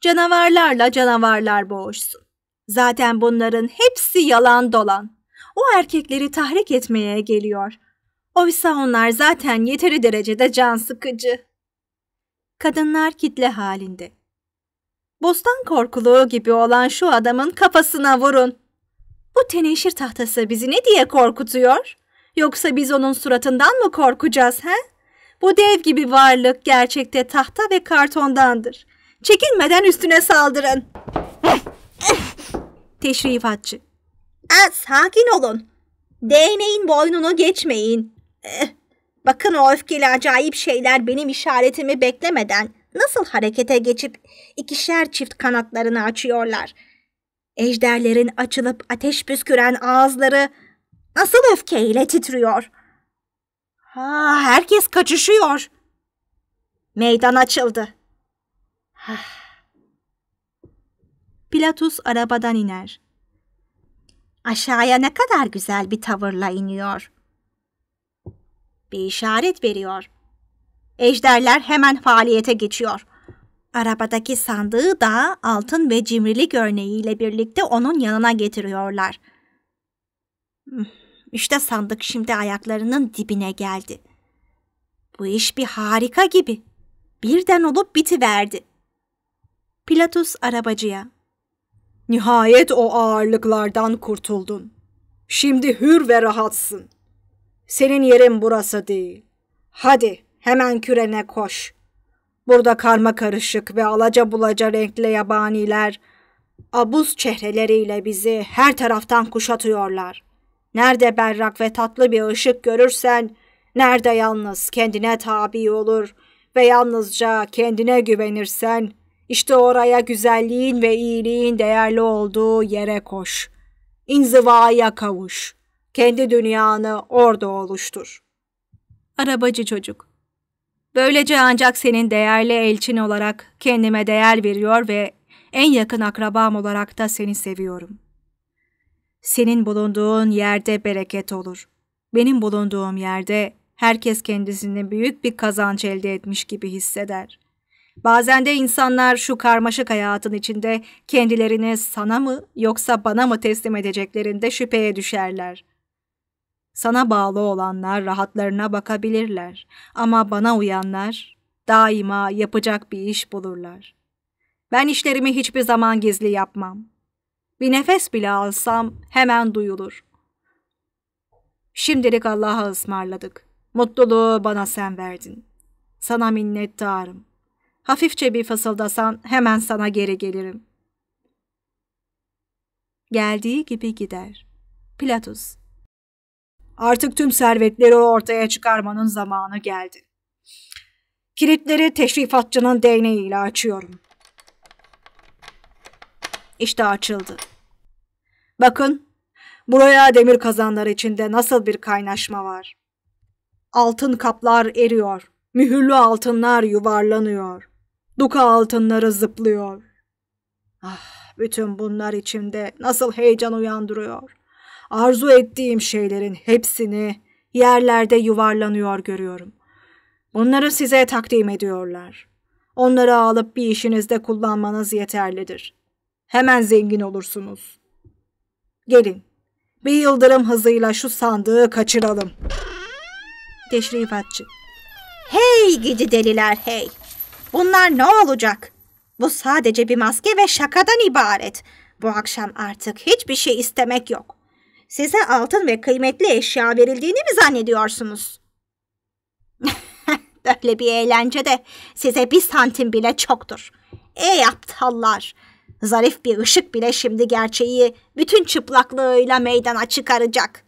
Canavarlarla canavarlar boğuşsun. Zaten bunların hepsi yalan dolan. O erkekleri tahrik etmeye geliyor. Oysa onlar zaten yeteri derecede can sıkıcı. Kadınlar kitle halinde. Bostan korkuluğu gibi olan şu adamın kafasına vurun. Bu teneşir tahtası bizi ne diye korkutuyor? Yoksa biz onun suratından mı korkacağız he? Bu dev gibi varlık gerçekte tahta ve kartondandır. Çekinmeden üstüne saldırın teşrifatçı. E, sakin olun. Değneğin boynunu geçmeyin. Eh, bakın o öfkeli acayip şeyler benim işaretimi beklemeden nasıl harekete geçip ikişer çift kanatlarını açıyorlar. Ejderlerin açılıp ateş püsküren ağızları nasıl öfkeyle titriyor. Ha, herkes kaçışıyor. Meydan açıldı. Ah. Pilatus arabadan iner. Aşağıya ne kadar güzel bir tavırla iniyor. Bir işaret veriyor. Ejderler hemen faaliyete geçiyor. Arabadaki sandığı da altın ve cimrilik örneğiyle birlikte onun yanına getiriyorlar. Hmm, işte sandık şimdi ayaklarının dibine geldi. Bu iş bir harika gibi. Birden olup bitiverdi. Pilatus arabacıya Nihayet o ağırlıklardan kurtuldun. Şimdi hür ve rahatsın. Senin yerin burası değil. Hadi hemen kürene koş. Burada karma karışık ve alaca bulaca renkli yabaniler abuz çehreleriyle bizi her taraftan kuşatıyorlar. Nerede berrak ve tatlı bir ışık görürsen, nerede yalnız kendine tabi olur ve yalnızca kendine güvenirsen işte oraya güzelliğin ve iyiliğin değerli olduğu yere koş. İnzivaya kavuş. Kendi dünyanı orada oluştur. Arabacı çocuk. Böylece ancak senin değerli elçin olarak kendime değer veriyor ve en yakın akrabam olarak da seni seviyorum. Senin bulunduğun yerde bereket olur. Benim bulunduğum yerde herkes kendisini büyük bir kazanç elde etmiş gibi hisseder. Bazen de insanlar şu karmaşık hayatın içinde kendilerini sana mı yoksa bana mı teslim edeceklerinde şüpheye düşerler. Sana bağlı olanlar rahatlarına bakabilirler ama bana uyanlar daima yapacak bir iş bulurlar. Ben işlerimi hiçbir zaman gizli yapmam. Bir nefes bile alsam hemen duyulur. Şimdilik Allah'a ısmarladık. Mutluluğu bana sen verdin. Sana minnettarım.'' hafifçe bir fısıldasan hemen sana geri gelirim. Geldiği gibi gider. Platus Artık tüm servetleri ortaya çıkarmanın zamanı geldi. Kilitleri teşrifatçının değneğiyle açıyorum. İşte açıldı. Bakın, buraya demir kazanlar içinde nasıl bir kaynaşma var. Altın kaplar eriyor, mühürlü altınlar yuvarlanıyor duka altınları zıplıyor. Ah, bütün bunlar içimde nasıl heyecan uyandırıyor. Arzu ettiğim şeylerin hepsini yerlerde yuvarlanıyor görüyorum. Bunları size takdim ediyorlar. Onları alıp bir işinizde kullanmanız yeterlidir. Hemen zengin olursunuz. Gelin, bir yıldırım hızıyla şu sandığı kaçıralım. Teşrifatçı. Hey gidi deliler hey. Bunlar ne olacak? Bu sadece bir maske ve şakadan ibaret. Bu akşam artık hiçbir şey istemek yok. Size altın ve kıymetli eşya verildiğini mi zannediyorsunuz? Böyle bir eğlence de size bir santim bile çoktur. Ey aptallar! Zarif bir ışık bile şimdi gerçeği bütün çıplaklığıyla meydana çıkaracak.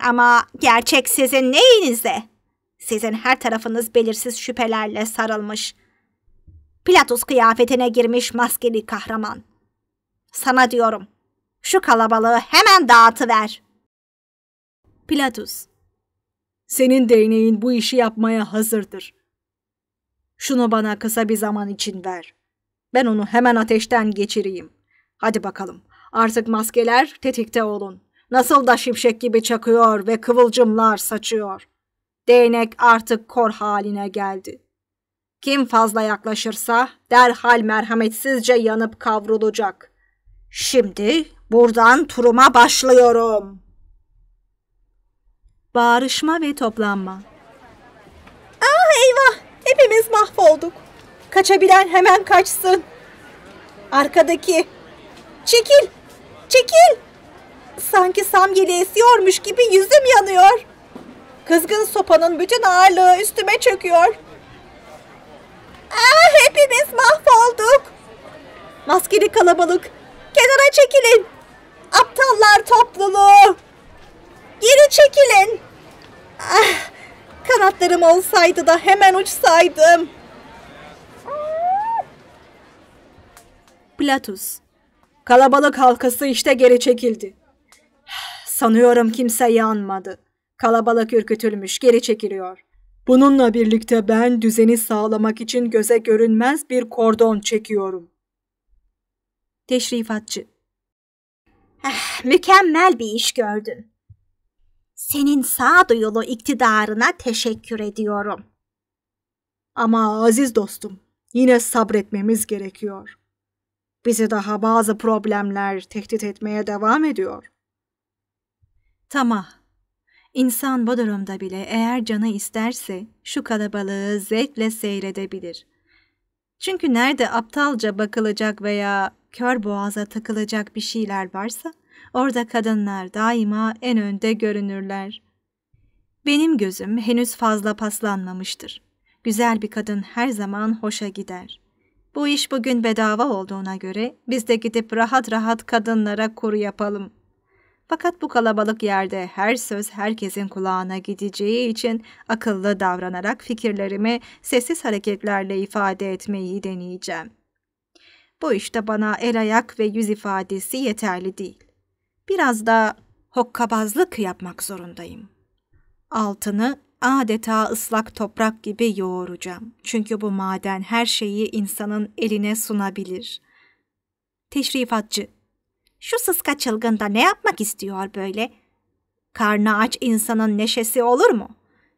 Ama gerçek sizin neyinizde? Sizin her tarafınız belirsiz şüphelerle sarılmış. Platus kıyafetine girmiş maskeli kahraman. Sana diyorum, şu kalabalığı hemen dağıtıver. Platus, senin değneğin bu işi yapmaya hazırdır. Şunu bana kısa bir zaman için ver. Ben onu hemen ateşten geçireyim. Hadi bakalım, artık maskeler tetikte olun. Nasıl da şimşek gibi çakıyor ve kıvılcımlar saçıyor. Değnek artık kor haline geldi.'' Kim fazla yaklaşırsa derhal merhametsizce yanıp kavrulacak. Şimdi buradan turuma başlıyorum. Bağırışma ve toplanma. Ah eyvah! Hepimiz mahvolduk. Kaçabilen hemen kaçsın. Arkadaki. Çekil! Çekil! Sanki samyeli esiyormuş gibi yüzüm yanıyor. Kızgın sopanın bütün ağırlığı üstüme çöküyor. Aa, ah, hepimiz mahvolduk. Maskeli kalabalık. Kenara çekilin. Aptallar topluluğu. Geri çekilin. Ah, kanatlarım olsaydı da hemen uçsaydım. Platus. Kalabalık halkası işte geri çekildi. Ah, sanıyorum kimse yanmadı. Kalabalık ürkütülmüş, geri çekiliyor. Bununla birlikte ben düzeni sağlamak için göze görünmez bir kordon çekiyorum. Teşrifatçı eh, Mükemmel bir iş gördün. Senin sağduyulu iktidarına teşekkür ediyorum. Ama aziz dostum, yine sabretmemiz gerekiyor. Bizi daha bazı problemler tehdit etmeye devam ediyor. Tamam. İnsan bu bile eğer canı isterse şu kalabalığı zevkle seyredebilir. Çünkü nerede aptalca bakılacak veya kör boğaza takılacak bir şeyler varsa orada kadınlar daima en önde görünürler. Benim gözüm henüz fazla paslanmamıştır. Güzel bir kadın her zaman hoşa gider. Bu iş bugün bedava olduğuna göre biz de gidip rahat rahat kadınlara kur yapalım.'' Fakat bu kalabalık yerde her söz herkesin kulağına gideceği için akıllı davranarak fikirlerimi sessiz hareketlerle ifade etmeyi deneyeceğim. Bu işte bana el ayak ve yüz ifadesi yeterli değil. Biraz da hokkabazlık yapmak zorundayım. Altını adeta ıslak toprak gibi yoğuracağım. Çünkü bu maden her şeyi insanın eline sunabilir. Teşrifatçı şu sıska çılgın ne yapmak istiyor böyle? Karnı aç insanın neşesi olur mu?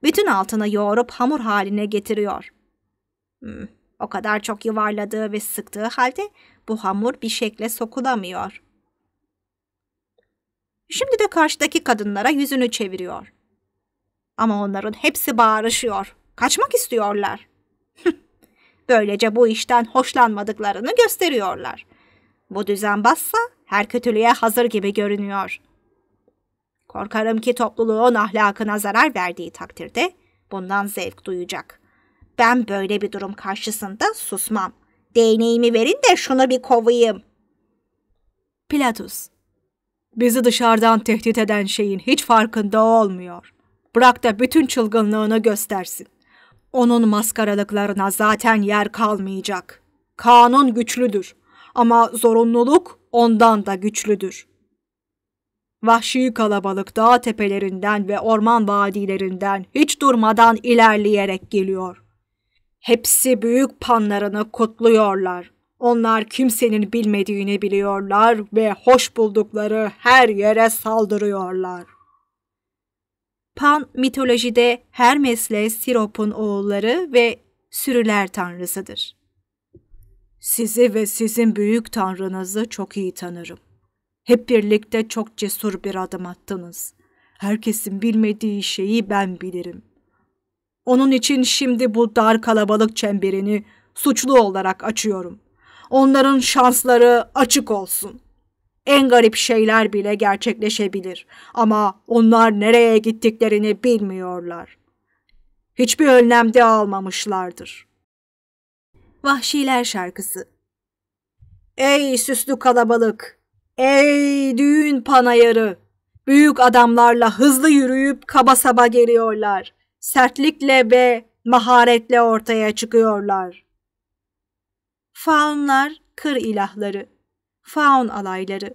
Bütün altını yoğurup hamur haline getiriyor. Hmm, o kadar çok yuvarladığı ve sıktığı halde bu hamur bir şekle sokulamıyor. Şimdi de karşıdaki kadınlara yüzünü çeviriyor. Ama onların hepsi bağırışıyor. Kaçmak istiyorlar. Böylece bu işten hoşlanmadıklarını gösteriyorlar. Bu düzen bassa her kötülüğe hazır gibi görünüyor. Korkarım ki topluluğun ahlakına zarar verdiği takdirde bundan zevk duyacak. Ben böyle bir durum karşısında susmam. Değneğimi verin de şunu bir kovayım. Pilatus Bizi dışarıdan tehdit eden şeyin hiç farkında olmuyor. Bırak da bütün çılgınlığını göstersin. Onun maskaralıklarına zaten yer kalmayacak. Kanun güçlüdür ama zorunluluk ondan da güçlüdür. Vahşi kalabalık dağ tepelerinden ve orman vadilerinden hiç durmadan ilerleyerek geliyor. Hepsi büyük panlarını kutluyorlar. Onlar kimsenin bilmediğini biliyorlar ve hoş buldukları her yere saldırıyorlar. Pan mitolojide Hermes'le Sirop'un oğulları ve sürüler tanrısıdır. Sizi ve sizin büyük tanrınızı çok iyi tanırım. Hep birlikte çok cesur bir adım attınız. Herkesin bilmediği şeyi ben bilirim. Onun için şimdi bu dar kalabalık çemberini suçlu olarak açıyorum. Onların şansları açık olsun. En garip şeyler bile gerçekleşebilir ama onlar nereye gittiklerini bilmiyorlar. Hiçbir önlemde almamışlardır.'' Vahşiler şarkısı. Ey süslü kalabalık, ey düğün panayarı, büyük adamlarla hızlı yürüyüp kaba saba geliyorlar. Sertlikle ve maharetle ortaya çıkıyorlar. Faunlar, kır ilahları. Faun alayları.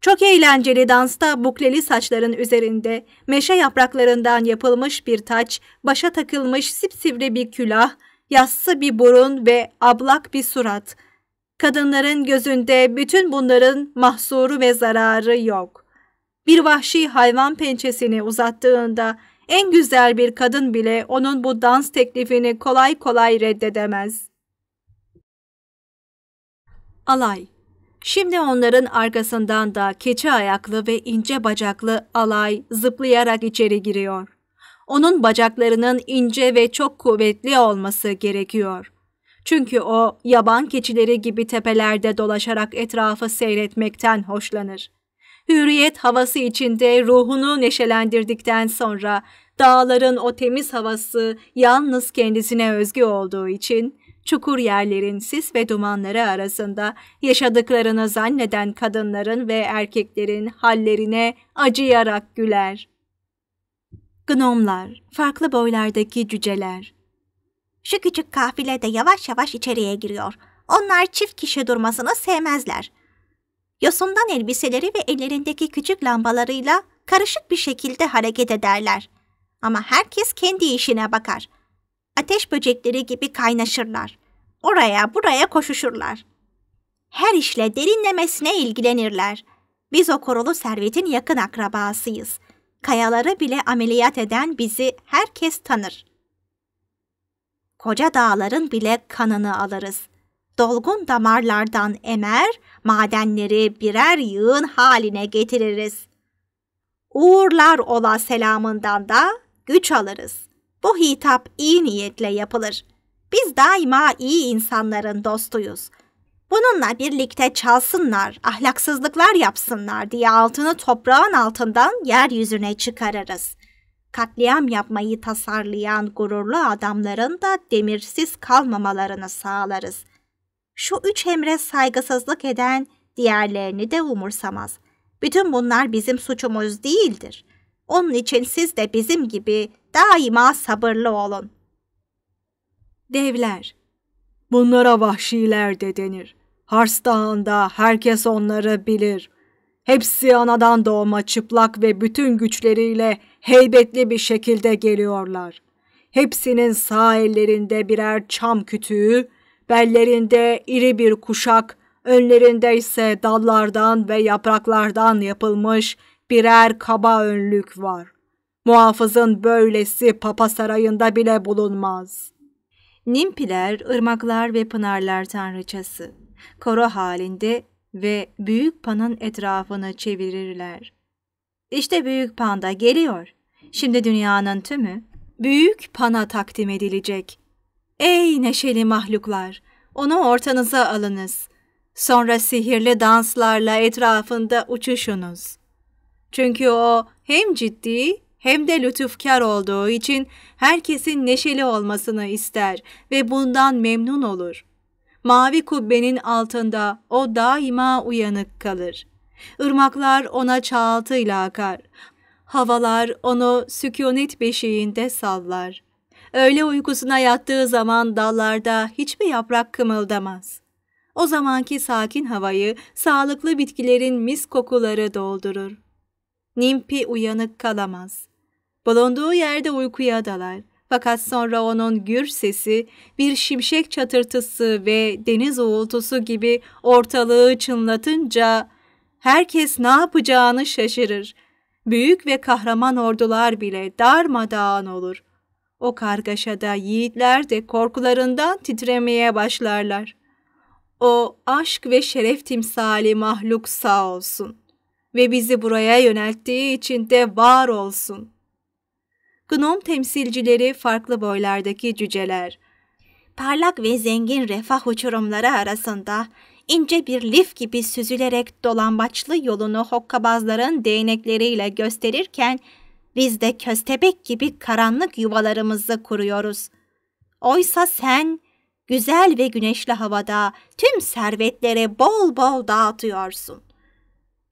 Çok eğlenceli dansta bukleli saçların üzerinde meşe yapraklarından yapılmış bir taç, başa takılmış sipsivri bir külah, yassı bir burun ve ablak bir surat. Kadınların gözünde bütün bunların mahsuru ve zararı yok. Bir vahşi hayvan pençesini uzattığında en güzel bir kadın bile onun bu dans teklifini kolay kolay reddedemez. Alay Şimdi onların arkasından da keçi ayaklı ve ince bacaklı alay zıplayarak içeri giriyor onun bacaklarının ince ve çok kuvvetli olması gerekiyor. Çünkü o yaban keçileri gibi tepelerde dolaşarak etrafı seyretmekten hoşlanır. Hürriyet havası içinde ruhunu neşelendirdikten sonra dağların o temiz havası yalnız kendisine özgü olduğu için çukur yerlerin sis ve dumanları arasında yaşadıklarını zanneden kadınların ve erkeklerin hallerine acıyarak güler gnomlar, farklı boylardaki cüceler. Şu küçük kafile de yavaş yavaş içeriye giriyor. Onlar çift kişi durmasını sevmezler. Yosundan elbiseleri ve ellerindeki küçük lambalarıyla karışık bir şekilde hareket ederler. Ama herkes kendi işine bakar. Ateş böcekleri gibi kaynaşırlar. Oraya buraya koşuşurlar. Her işle derinlemesine ilgilenirler. Biz o korulu servetin yakın akrabasıyız kayaları bile ameliyat eden bizi herkes tanır. Koca dağların bile kanını alırız. Dolgun damarlardan emer, madenleri birer yığın haline getiririz. Uğurlar ola selamından da güç alırız. Bu hitap iyi niyetle yapılır. Biz daima iyi insanların dostuyuz.'' Bununla birlikte çalsınlar, ahlaksızlıklar yapsınlar diye altını toprağın altından yeryüzüne çıkarırız. Katliam yapmayı tasarlayan gururlu adamların da demirsiz kalmamalarını sağlarız. Şu üç emre saygısızlık eden diğerlerini de umursamaz. Bütün bunlar bizim suçumuz değildir. Onun için siz de bizim gibi daima sabırlı olun. Devler Bunlara vahşiler de denir. Hars Dağı'nda herkes onları bilir. Hepsi anadan doğma çıplak ve bütün güçleriyle heybetli bir şekilde geliyorlar. Hepsinin sağ ellerinde birer çam kütüğü, bellerinde iri bir kuşak, önlerinde ise dallardan ve yapraklardan yapılmış birer kaba önlük var. Muhafızın böylesi papa sarayında bile bulunmaz. Nimpiler, ırmaklar ve pınarlar tanrıçası koro halinde ve Büyük Pan'ın etrafını çevirirler. İşte Büyük panda geliyor. Şimdi dünyanın tümü Büyük Pan'a takdim edilecek. Ey neşeli mahluklar! Onu ortanıza alınız. Sonra sihirli danslarla etrafında uçuşunuz. Çünkü o hem ciddi hem de lütufkar olduğu için herkesin neşeli olmasını ister ve bundan memnun olur.'' Mavi kubbenin altında o daima uyanık kalır. Irmaklar ona çağaltıyla akar. Havalar onu sükunet beşiğinde sallar. Öğle uykusuna yattığı zaman dallarda hiçbir yaprak kımıldamaz. O zamanki sakin havayı sağlıklı bitkilerin mis kokuları doldurur. Nimpi uyanık kalamaz. Bulunduğu yerde uykuya dalar. Fakat sonra onun gür sesi, bir şimşek çatırtısı ve deniz uğultusu gibi ortalığı çınlatınca herkes ne yapacağını şaşırır. Büyük ve kahraman ordular bile darmadağın olur. O kargaşada yiğitler de korkularından titremeye başlarlar. O aşk ve şeref timsali mahluk sağ olsun ve bizi buraya yönelttiği için de var olsun.'' gnom temsilcileri farklı boylardaki cüceler. Parlak ve zengin refah uçurumları arasında ince bir lif gibi süzülerek dolambaçlı yolunu hokkabazların değnekleriyle gösterirken biz de köstebek gibi karanlık yuvalarımızı kuruyoruz. Oysa sen güzel ve güneşli havada tüm servetlere bol bol dağıtıyorsun.''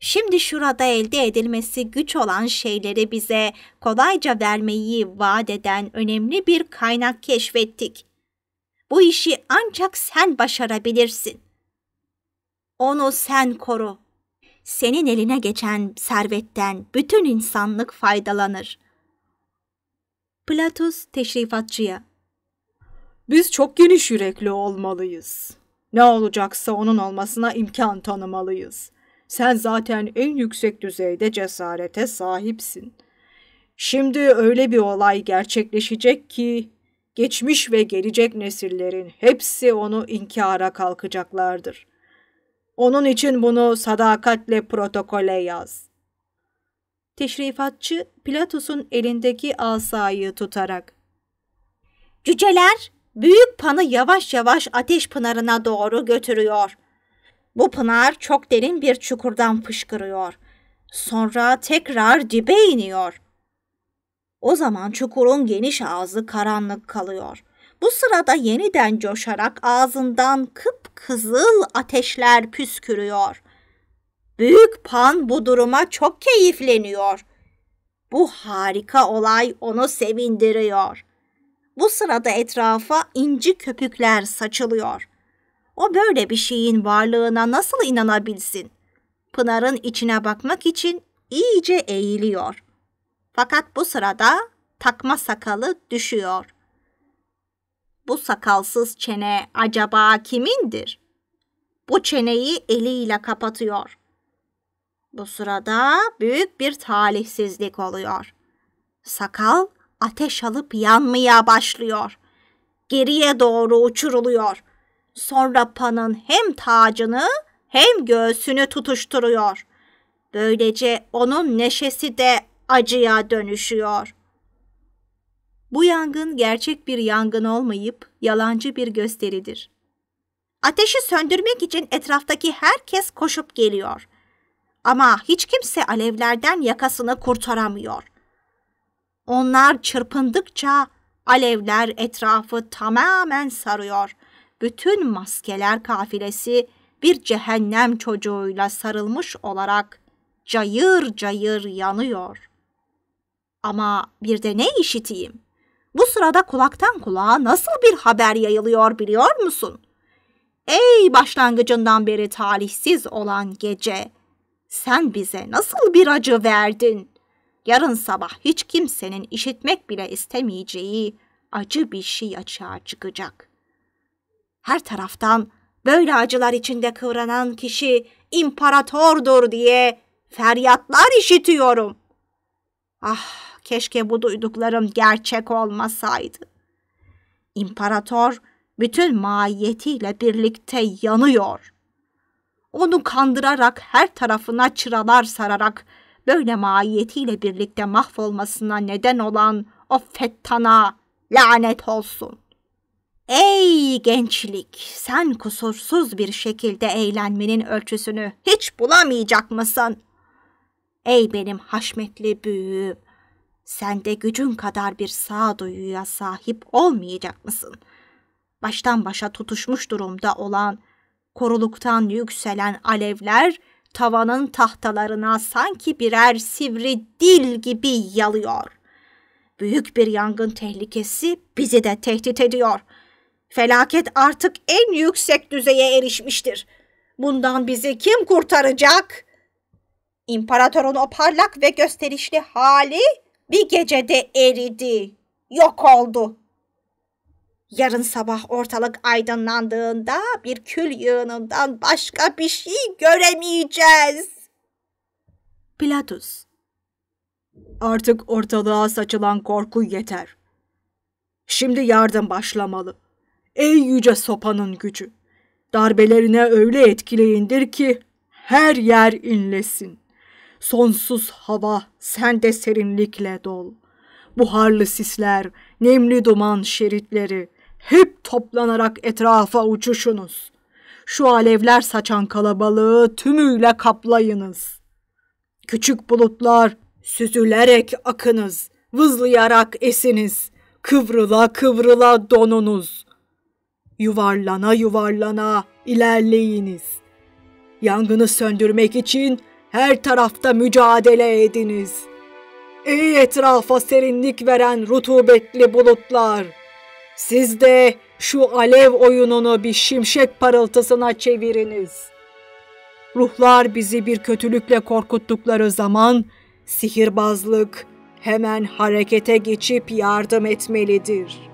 şimdi şurada elde edilmesi güç olan şeyleri bize kolayca vermeyi vaat eden önemli bir kaynak keşfettik. Bu işi ancak sen başarabilirsin. Onu sen koru. Senin eline geçen servetten bütün insanlık faydalanır. Platus teşrifatçıya Biz çok geniş yürekli olmalıyız. Ne olacaksa onun olmasına imkan tanımalıyız. Sen zaten en yüksek düzeyde cesarete sahipsin. Şimdi öyle bir olay gerçekleşecek ki geçmiş ve gelecek nesillerin hepsi onu inkara kalkacaklardır. Onun için bunu sadakatle protokole yaz. Teşrifatçı Platus'un elindeki asayı tutarak Cüceler büyük panı yavaş yavaş ateş pınarına doğru götürüyor. Bu pınar çok derin bir çukurdan fışkırıyor. Sonra tekrar dibe iniyor. O zaman çukurun geniş ağzı karanlık kalıyor. Bu sırada yeniden coşarak ağzından kıpkızıl ateşler püskürüyor. Büyük Pan bu duruma çok keyifleniyor. Bu harika olay onu sevindiriyor. Bu sırada etrafa inci köpükler saçılıyor. O böyle bir şeyin varlığına nasıl inanabilsin? Pınar'ın içine bakmak için iyice eğiliyor. Fakat bu sırada takma sakalı düşüyor. Bu sakalsız çene acaba kimindir? Bu çeneyi eliyle kapatıyor. Bu sırada büyük bir talihsizlik oluyor. Sakal ateş alıp yanmaya başlıyor. Geriye doğru uçuruluyor. Sonra Pan'ın hem tacını hem göğsünü tutuşturuyor. Böylece onun neşesi de acıya dönüşüyor. Bu yangın gerçek bir yangın olmayıp yalancı bir gösteridir. Ateşi söndürmek için etraftaki herkes koşup geliyor. Ama hiç kimse alevlerden yakasını kurtaramıyor. Onlar çırpındıkça alevler etrafı tamamen sarıyor bütün maskeler kafilesi bir cehennem çocuğuyla sarılmış olarak cayır cayır yanıyor. Ama bir de ne işiteyim? Bu sırada kulaktan kulağa nasıl bir haber yayılıyor biliyor musun? Ey başlangıcından beri talihsiz olan gece, sen bize nasıl bir acı verdin? Yarın sabah hiç kimsenin işitmek bile istemeyeceği acı bir şey açığa çıkacak.'' Her taraftan böyle acılar içinde kıvranan kişi imparatordur diye feryatlar işitiyorum. Ah keşke bu duyduklarım gerçek olmasaydı. İmparator bütün maiyetiyle birlikte yanıyor. Onu kandırarak her tarafına çıralar sararak böyle maiyetiyle birlikte mahvolmasına neden olan o fettana lanet olsun. Ey gençlik, sen kusursuz bir şekilde eğlenmenin ölçüsünü hiç bulamayacak mısın? Ey benim haşmetli büyüğüm, sen de gücün kadar bir sağduyuya sahip olmayacak mısın? Baştan başa tutuşmuş durumda olan, koruluktan yükselen alevler tavanın tahtalarına sanki birer sivri dil gibi yalıyor. Büyük bir yangın tehlikesi bizi de tehdit ediyor.'' Felaket artık en yüksek düzeye erişmiştir. Bundan bizi kim kurtaracak? İmparatorun o parlak ve gösterişli hali bir gecede eridi, yok oldu. Yarın sabah ortalık aydınlandığında bir kül yığınından başka bir şey göremeyeceğiz. Pilatus Artık ortalığa saçılan korku yeter. Şimdi yardım başlamalı. Ey yüce sopanın gücü! Darbelerine öyle etkileyindir ki her yer inlesin. Sonsuz hava sen de serinlikle dol. Buharlı sisler, nemli duman şeritleri hep toplanarak etrafa uçuşunuz. Şu alevler saçan kalabalığı tümüyle kaplayınız. Küçük bulutlar süzülerek akınız, vızlayarak esiniz, kıvrıla kıvrıla donunuz. Yuvarlana yuvarlana ilerleyiniz. Yangını söndürmek için her tarafta mücadele ediniz. Ey etrafa serinlik veren rutubetli bulutlar! Siz de şu alev oyununu bir şimşek parıltısına çeviriniz. Ruhlar bizi bir kötülükle korkuttukları zaman sihirbazlık hemen harekete geçip yardım etmelidir.''